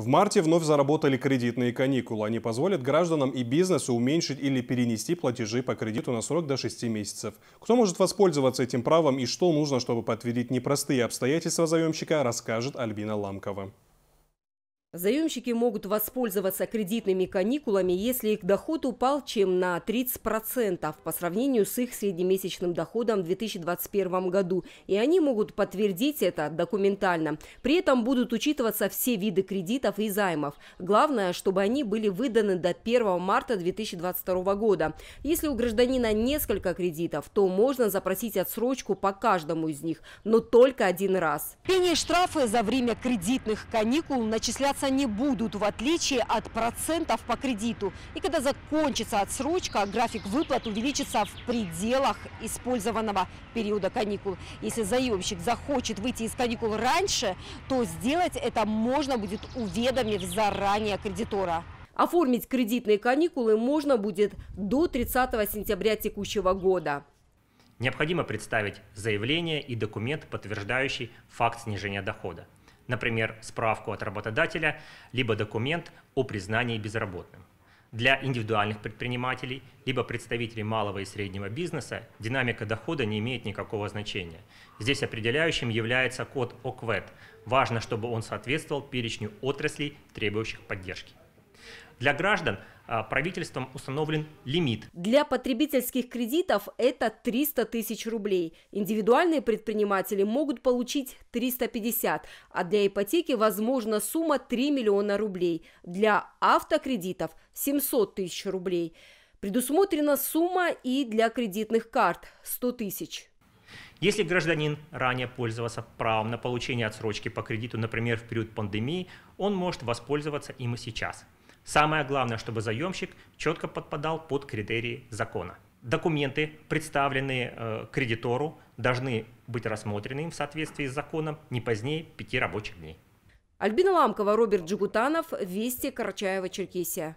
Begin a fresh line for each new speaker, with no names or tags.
В марте вновь заработали кредитные каникулы. Они позволят гражданам и бизнесу уменьшить или перенести платежи по кредиту на срок до 6 месяцев. Кто может воспользоваться этим правом и что нужно, чтобы подтвердить непростые обстоятельства заемщика, расскажет Альбина Ламкова.
Заемщики могут воспользоваться кредитными каникулами, если их доход упал чем на 30% по сравнению с их среднемесячным доходом в 2021 году, и они могут подтвердить это документально. При этом будут учитываться все виды кредитов и займов. Главное, чтобы они были выданы до 1 марта 2022 года. Если у гражданина несколько кредитов, то можно запросить отсрочку по каждому из них, но только один раз. Пение штрафы за время кредитных каникул начислятся возвращаться не будут, в отличие от процентов по кредиту. И когда закончится отсрочка, график выплат увеличится в пределах использованного периода каникул. Если заемщик захочет выйти из каникул раньше, то сделать это можно будет уведомив заранее кредитора. Оформить кредитные каникулы можно будет до 30 сентября текущего года.
Необходимо представить заявление и документ, подтверждающий факт снижения дохода например, справку от работодателя, либо документ о признании безработным. Для индивидуальных предпринимателей, либо представителей малого и среднего бизнеса динамика дохода не имеет никакого значения. Здесь определяющим является код ОКВЭД. Важно, чтобы он соответствовал перечню отраслей, требующих поддержки. Для граждан а, правительством установлен лимит.
Для потребительских кредитов это 300 тысяч рублей. Индивидуальные предприниматели могут получить 350, а для ипотеки возможна сумма 3 миллиона рублей. Для автокредитов 700 тысяч рублей. Предусмотрена сумма и для кредитных карт 100 тысяч.
Если гражданин ранее пользовался правом на получение отсрочки по кредиту, например, в период пандемии, он может воспользоваться им и сейчас – Самое главное, чтобы заемщик четко подпадал под критерии закона. Документы, представленные э, кредитору, должны быть рассмотрены им в соответствии с законом не позднее пяти рабочих дней.
Альбина Ламкова, Роберт Джигутанов, Вести, Карачаева, Черкесия.